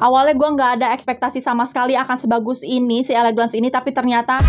awalnya gue nggak ada ekspektasi sama sekali akan sebagus ini si Elegance ini tapi ternyata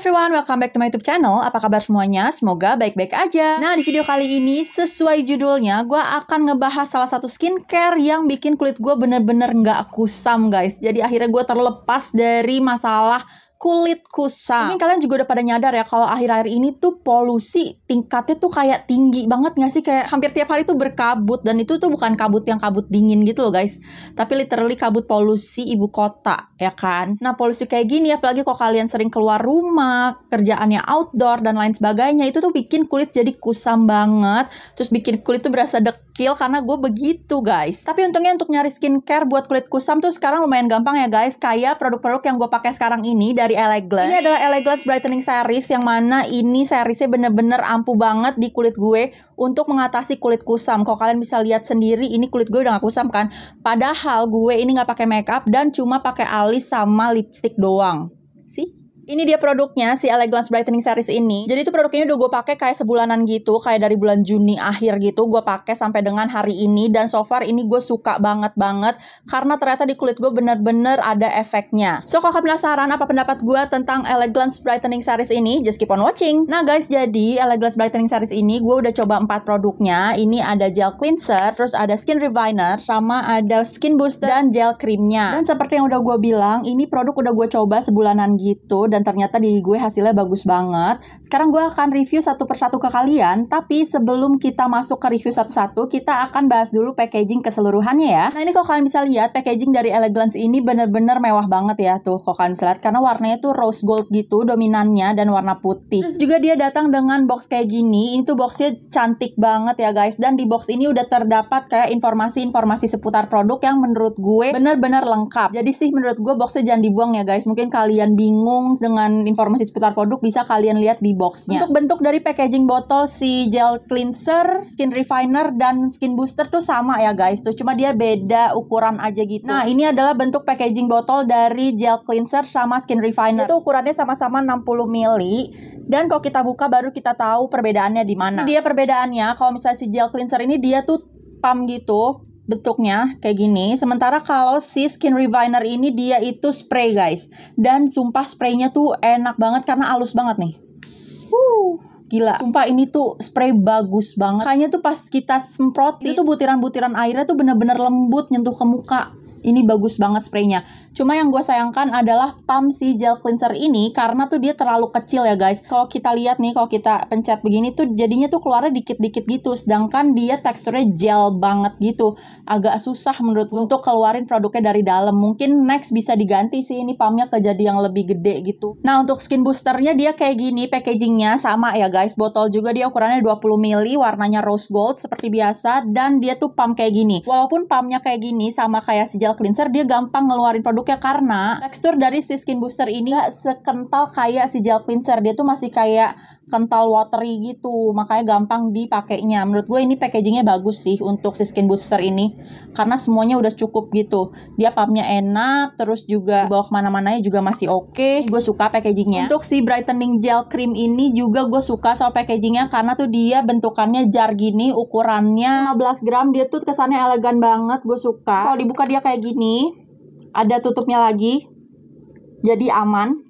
Hi everyone, welcome back to my YouTube channel. Apa kabar semuanya? Semoga baik-baik aja. Nah, di video kali ini, sesuai judulnya, gue akan ngebahas salah satu skincare yang bikin kulit gue bener-bener nggak kusam, guys. Jadi akhirnya gue terlepas dari masalah kulit kusam. Mungkin kalian juga udah pada nyadar ya kalau akhir-akhir ini tuh polusi tingkatnya tuh kayak tinggi banget gak sih kayak hampir tiap hari tuh berkabut dan itu tuh bukan kabut yang kabut dingin gitu loh guys. Tapi literally kabut polusi ibu kota ya kan. Nah, polusi kayak gini apalagi kalau kalian sering keluar rumah, kerjaannya outdoor dan lain sebagainya itu tuh bikin kulit jadi kusam banget, terus bikin kulit tuh berasa dekil karena gue begitu guys. Tapi untungnya untuk nyari skincare buat kulit kusam tuh sekarang lumayan gampang ya guys. Kayak produk-produk yang gue pakai sekarang ini dari dari LA Glass. Ini iya, adalah LA Glass Brightening Series yang mana ini seriesnya bener-bener ampuh banget di kulit gue untuk mengatasi kulit kusam. Kalau kalian bisa lihat sendiri ini kulit gue udah gak kusam kan. Padahal gue ini nggak pakai makeup dan cuma pakai alis sama lipstick doang. Sih? Ini dia produknya, si LA Brightening Series ini. Jadi itu produknya udah gue pakai kayak sebulanan gitu, kayak dari bulan Juni akhir gitu. Gue pakai sampai dengan hari ini dan so far ini gue suka banget-banget karena ternyata di kulit gue bener-bener ada efeknya. So kalau kalian penasaran apa pendapat gue tentang LA Brightening Series ini, just keep on watching. Nah guys, jadi LA Brightening Series ini gue udah coba 4 produknya. Ini ada gel cleanser, terus ada skin reviner, sama ada skin booster dan gel krimnya. Dan seperti yang udah gue bilang, ini produk udah gue coba sebulanan gitu dan dan ternyata di gue hasilnya bagus banget. Sekarang gue akan review satu persatu ke kalian, tapi sebelum kita masuk ke review satu-satu, kita akan bahas dulu packaging keseluruhannya ya. Nah ini kalau kalian bisa lihat, packaging dari Elegance ini bener-bener mewah banget ya tuh. Kalau kalian bisa lihat, karena warnanya tuh rose gold gitu dominannya dan warna putih. Terus juga dia datang dengan box kayak gini, ini tuh boxnya cantik banget ya guys. Dan di box ini udah terdapat kayak informasi-informasi seputar produk yang menurut gue bener-bener lengkap. Jadi sih menurut gue boxnya jangan dibuang ya guys. Mungkin kalian bingung dengan informasi seputar produk bisa kalian lihat di boxnya. Untuk bentuk dari packaging botol si gel cleanser, skin refiner, dan skin booster tuh sama ya guys. Tuh cuma dia beda ukuran aja gitu. Nah ini adalah bentuk packaging botol dari gel cleanser sama skin refiner. Itu ukurannya sama-sama 60 ml. Dan kalau kita buka baru kita tahu perbedaannya di mana. Nah, dia perbedaannya. Kalau misalnya si gel cleanser ini dia tuh pump gitu bentuknya kayak gini. Sementara kalau si Skin reviner ini dia itu spray guys. Dan sumpah spraynya tuh enak banget karena halus banget nih. gila. Sumpah ini tuh spray bagus banget. Kayaknya tuh pas kita semprot itu butiran-butiran airnya tuh bener-bener lembut nyentuh ke muka ini bagus banget spraynya. Cuma yang gue sayangkan adalah pump si gel cleanser ini karena tuh dia terlalu kecil ya guys. Kalau kita lihat nih, kalau kita pencet begini tuh jadinya tuh keluarnya dikit-dikit gitu. Sedangkan dia teksturnya gel banget gitu. Agak susah menurut gue untuk keluarin produknya dari dalam. Mungkin next bisa diganti sih ini pumpnya ke jadi yang lebih gede gitu. Nah untuk skin boosternya dia kayak gini packagingnya sama ya guys. Botol juga dia ukurannya 20 mili, warnanya rose gold seperti biasa. Dan dia tuh pump kayak gini. Walaupun pumpnya kayak gini sama kayak si gel Gel cleanser dia gampang ngeluarin produknya karena tekstur dari si skin booster ini gak sekental kayak si gel cleanser dia tuh masih kayak kental watery gitu makanya gampang dipakainya menurut gue ini packagingnya bagus sih untuk si skin booster ini karena semuanya udah cukup gitu dia pumpnya enak terus juga bawa kemana-mananya juga masih oke okay. gue suka packagingnya untuk si brightening gel cream ini juga gue suka soal packagingnya karena tuh dia bentukannya jar gini ukurannya 15 gram dia tuh kesannya elegan banget gue suka kalau dibuka dia kayak gini, ada tutupnya lagi, jadi aman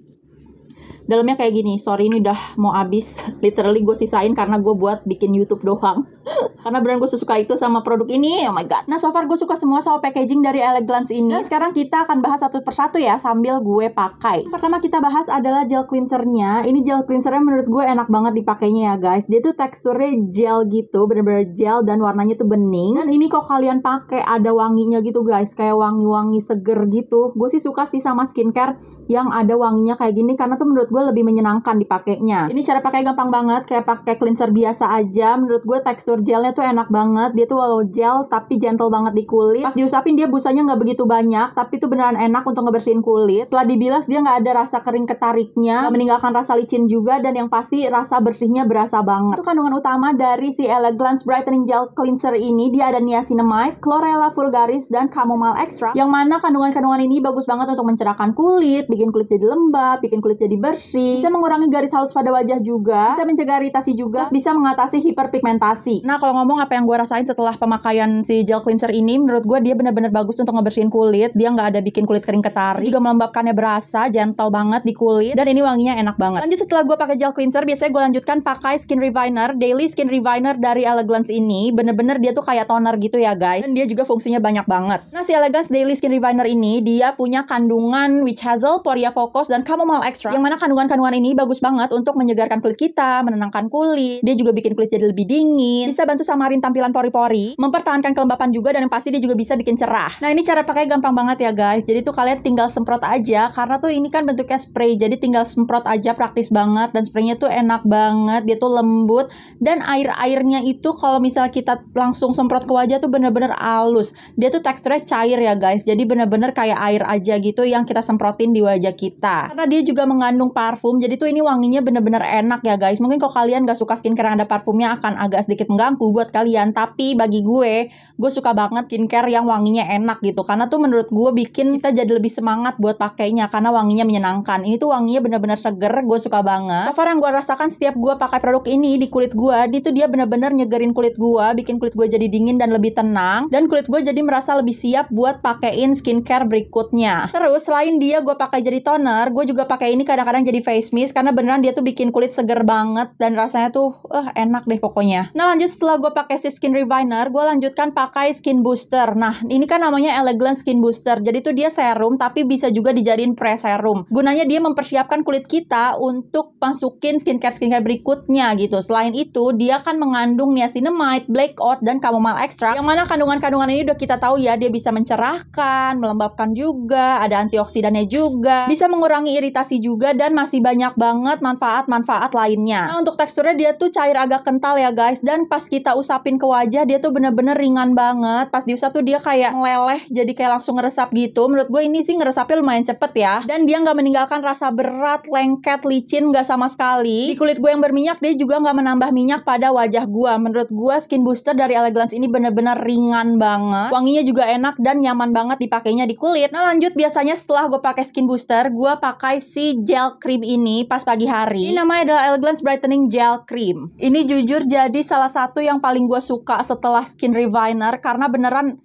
dalamnya kayak gini sorry ini udah mau habis literally gue sisain karena gue buat bikin YouTube doang karena beneran gue suka itu sama produk ini oh my god nah so far gue suka semua soal packaging dari Eleglance ini nah, sekarang kita akan bahas satu persatu ya sambil gue pakai pertama kita bahas adalah gel cleansernya ini gel cleansernya menurut gue enak banget dipakainya ya guys dia tuh teksturnya gel gitu bener-bener gel dan warnanya tuh bening dan ini kok kalian pakai ada wanginya gitu guys kayak wangi-wangi seger gitu gue sih suka sih sama skincare yang ada wanginya kayak gini karena tuh menurut gue gue lebih menyenangkan dipakainya. Ini cara pakai gampang banget, kayak pakai cleanser biasa aja. Menurut gue tekstur gelnya tuh enak banget. Dia tuh walau gel tapi gentle banget di kulit. Pas diusapin dia busanya nggak begitu banyak, tapi tuh beneran enak untuk ngebersihin kulit. Setelah dibilas dia nggak ada rasa kering ketariknya, gak meninggalkan rasa licin juga dan yang pasti rasa bersihnya berasa banget. Itu kandungan utama dari si Elegance Brightening Gel Cleanser ini dia ada niacinamide, chlorella vulgaris dan chamomile extra. yang mana kandungan-kandungan ini bagus banget untuk mencerahkan kulit, bikin kulit jadi lembab, bikin kulit jadi bersih UV, bisa mengurangi garis halus pada wajah juga, bisa mencegah iritasi juga, terus bisa mengatasi hiperpigmentasi. Nah, kalau ngomong apa yang gue rasain setelah pemakaian si gel cleanser ini, menurut gue dia bener-bener bagus untuk ngebersihin kulit. Dia nggak ada bikin kulit kering ketarik, juga melembabkannya berasa, gentle banget di kulit, dan ini wanginya enak banget. Lanjut setelah gue pakai gel cleanser, biasanya gue lanjutkan pakai skin reviner daily skin reviner dari Elegance ini. Bener-bener dia tuh kayak toner gitu ya guys, dan dia juga fungsinya banyak banget. Nah, si Elegance daily skin reviner ini, dia punya kandungan witch hazel, poria kokos, dan chamomile extra. yang mana kan kandungan-kandungan ini bagus banget untuk menyegarkan kulit kita, menenangkan kulit. Dia juga bikin kulit jadi lebih dingin, bisa bantu samarin tampilan pori-pori, mempertahankan kelembapan juga dan yang pasti dia juga bisa bikin cerah. Nah, ini cara pakai gampang banget ya, guys. Jadi tuh kalian tinggal semprot aja karena tuh ini kan bentuknya spray. Jadi tinggal semprot aja praktis banget dan spraynya tuh enak banget, dia tuh lembut dan air-airnya itu kalau misal kita langsung semprot ke wajah tuh bener-bener halus. Dia tuh teksturnya cair ya, guys. Jadi bener-bener kayak air aja gitu yang kita semprotin di wajah kita. Karena dia juga mengandung parfum. Jadi tuh ini wanginya bener-bener enak ya guys. Mungkin kalau kalian gak suka skincare yang ada parfumnya akan agak sedikit mengganggu buat kalian. Tapi bagi gue, gue suka banget skincare yang wanginya enak gitu. Karena tuh menurut gue bikin kita jadi lebih semangat buat pakainya. Karena wanginya menyenangkan. Ini tuh wanginya bener-bener seger. Gue suka banget. So far yang gue rasakan setiap gue pakai produk ini di kulit gue. Dia tuh dia bener-bener nyegerin kulit gue. Bikin kulit gue jadi dingin dan lebih tenang. Dan kulit gue jadi merasa lebih siap buat pakein skincare berikutnya. Terus selain dia gue pakai jadi toner. Gue juga pakai ini kadang-kadang jadi face mist karena beneran dia tuh bikin kulit seger banget dan rasanya tuh eh uh, enak deh pokoknya. Nah lanjut setelah gue pakai si skin reviner gue lanjutkan pakai skin booster. Nah ini kan namanya elegant skin booster, jadi tuh dia serum tapi bisa juga dijadiin pre serum. Gunanya dia mempersiapkan kulit kita untuk masukin skincare skincare berikutnya gitu. Selain itu dia kan mengandung niacinamide, blackout dan chamomile extra. yang mana kandungan-kandungan ini udah kita tahu ya dia bisa mencerahkan, melembabkan juga, ada antioksidannya juga, bisa mengurangi iritasi juga dan masih banyak banget manfaat-manfaat lainnya. Nah, untuk teksturnya dia tuh cair agak kental ya guys. Dan pas kita usapin ke wajah, dia tuh bener-bener ringan banget. Pas diusap tuh dia kayak leleh jadi kayak langsung ngeresap gitu. Menurut gue ini sih ngeresapnya lumayan cepet ya. Dan dia nggak meninggalkan rasa berat, lengket, licin, nggak sama sekali. Di kulit gue yang berminyak, dia juga nggak menambah minyak pada wajah gue. Menurut gue skin booster dari Eleglance ini bener-bener ringan banget. Wanginya juga enak dan nyaman banget dipakainya di kulit. Nah lanjut, biasanya setelah gue pakai skin booster, gue pakai si gel cream cream ini pas pagi hari. Ini namanya adalah Elegance Brightening Gel Cream. Ini jujur jadi salah satu yang paling gue suka setelah skin reviner karena beneran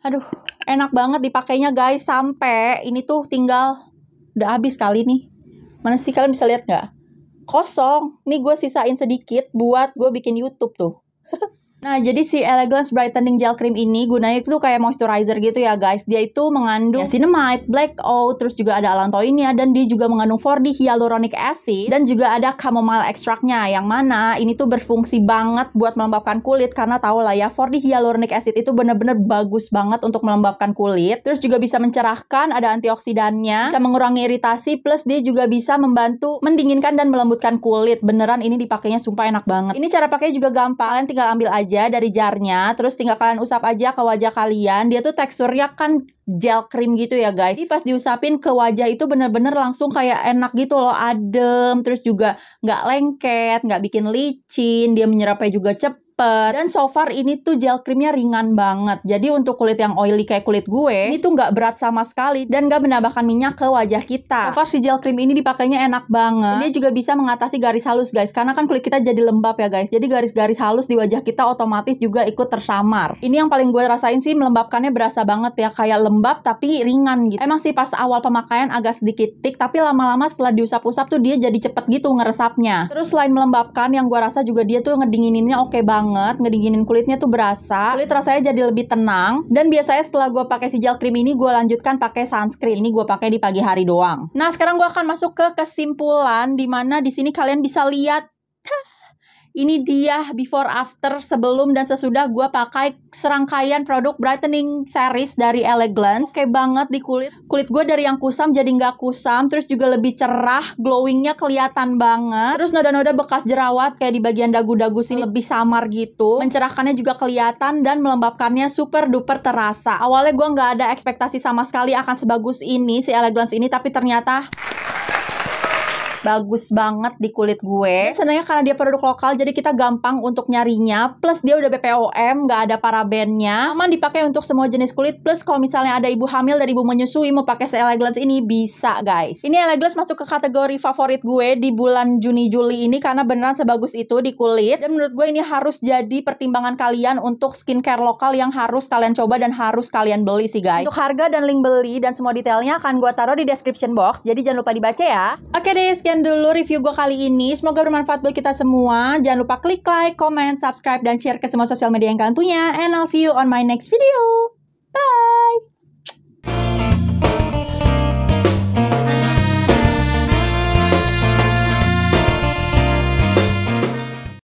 aduh enak banget dipakainya guys sampai ini tuh tinggal udah habis kali nih. Mana sih kalian bisa lihat nggak? Kosong. Nih gue sisain sedikit buat gue bikin YouTube tuh. Nah, jadi si Elegance Brightening Gel Cream ini gunanya itu kayak moisturizer gitu ya guys. Dia itu mengandung niacinamide, black oat, terus juga ada alantoinnya dan dia juga mengandung 4D hyaluronic acid dan juga ada chamomile extractnya yang mana ini tuh berfungsi banget buat melembabkan kulit karena tau lah ya 4D hyaluronic acid itu bener-bener bagus banget untuk melembabkan kulit. Terus juga bisa mencerahkan, ada antioksidannya, bisa mengurangi iritasi plus dia juga bisa membantu mendinginkan dan melembutkan kulit. Beneran ini dipakainya sumpah enak banget. Ini cara pakainya juga gampang, kalian tinggal ambil aja aja dari jarnya, terus tinggal kalian usap aja ke wajah kalian. Dia tuh teksturnya kan gel krim gitu ya guys. Jadi pas diusapin ke wajah itu bener-bener langsung kayak enak gitu loh, adem, terus juga nggak lengket, nggak bikin licin, dia menyerapnya juga cepat cepet. Dan so far ini tuh gel krimnya ringan banget. Jadi untuk kulit yang oily kayak kulit gue, ini tuh nggak berat sama sekali dan nggak menambahkan minyak ke wajah kita. So far si gel krim ini dipakainya enak banget. dia juga bisa mengatasi garis halus guys, karena kan kulit kita jadi lembab ya guys. Jadi garis-garis halus di wajah kita otomatis juga ikut tersamar. Ini yang paling gue rasain sih melembabkannya berasa banget ya, kayak lembab tapi ringan gitu. Emang sih pas awal pemakaian agak sedikit tik, tapi lama-lama setelah diusap-usap tuh dia jadi cepet gitu ngeresapnya. Terus selain melembabkan, yang gue rasa juga dia tuh ngedingininnya oke okay banget banget, ngedinginin kulitnya tuh berasa. Kulit rasanya jadi lebih tenang. Dan biasanya setelah gue pakai si gel cream ini, gue lanjutkan pakai sunscreen. Ini gue pakai di pagi hari doang. Nah, sekarang gue akan masuk ke kesimpulan, dimana di sini kalian bisa lihat ini dia before after sebelum dan sesudah gue pakai serangkaian produk brightening series dari elegance Glance. Oke banget di kulit. Kulit gue dari yang kusam jadi nggak kusam. Terus juga lebih cerah. Glowingnya kelihatan banget. Terus noda-noda bekas jerawat kayak di bagian dagu-dagu sini lebih samar gitu. Mencerahkannya juga kelihatan dan melembabkannya super duper terasa. Awalnya gue nggak ada ekspektasi sama sekali akan sebagus ini si elegance ini. Tapi ternyata bagus banget di kulit gue. Dan senangnya karena dia produk lokal jadi kita gampang untuk nyarinya. Plus dia udah BPOM, nggak ada parabennya. Aman dipakai untuk semua jenis kulit. Plus kalau misalnya ada ibu hamil dan ibu menyusui mau pakai si Eleglance ini bisa guys. Ini Eleglance masuk ke kategori favorit gue di bulan Juni Juli ini karena beneran sebagus itu di kulit. Dan menurut gue ini harus jadi pertimbangan kalian untuk skincare lokal yang harus kalian coba dan harus kalian beli sih guys. Untuk harga dan link beli dan semua detailnya akan gue taruh di description box. Jadi jangan lupa dibaca ya. Oke deh, sekian sekian dulu review gue kali ini. Semoga bermanfaat buat kita semua. Jangan lupa klik like, comment, subscribe, dan share ke semua sosial media yang kalian punya. And I'll see you on my next video. Bye!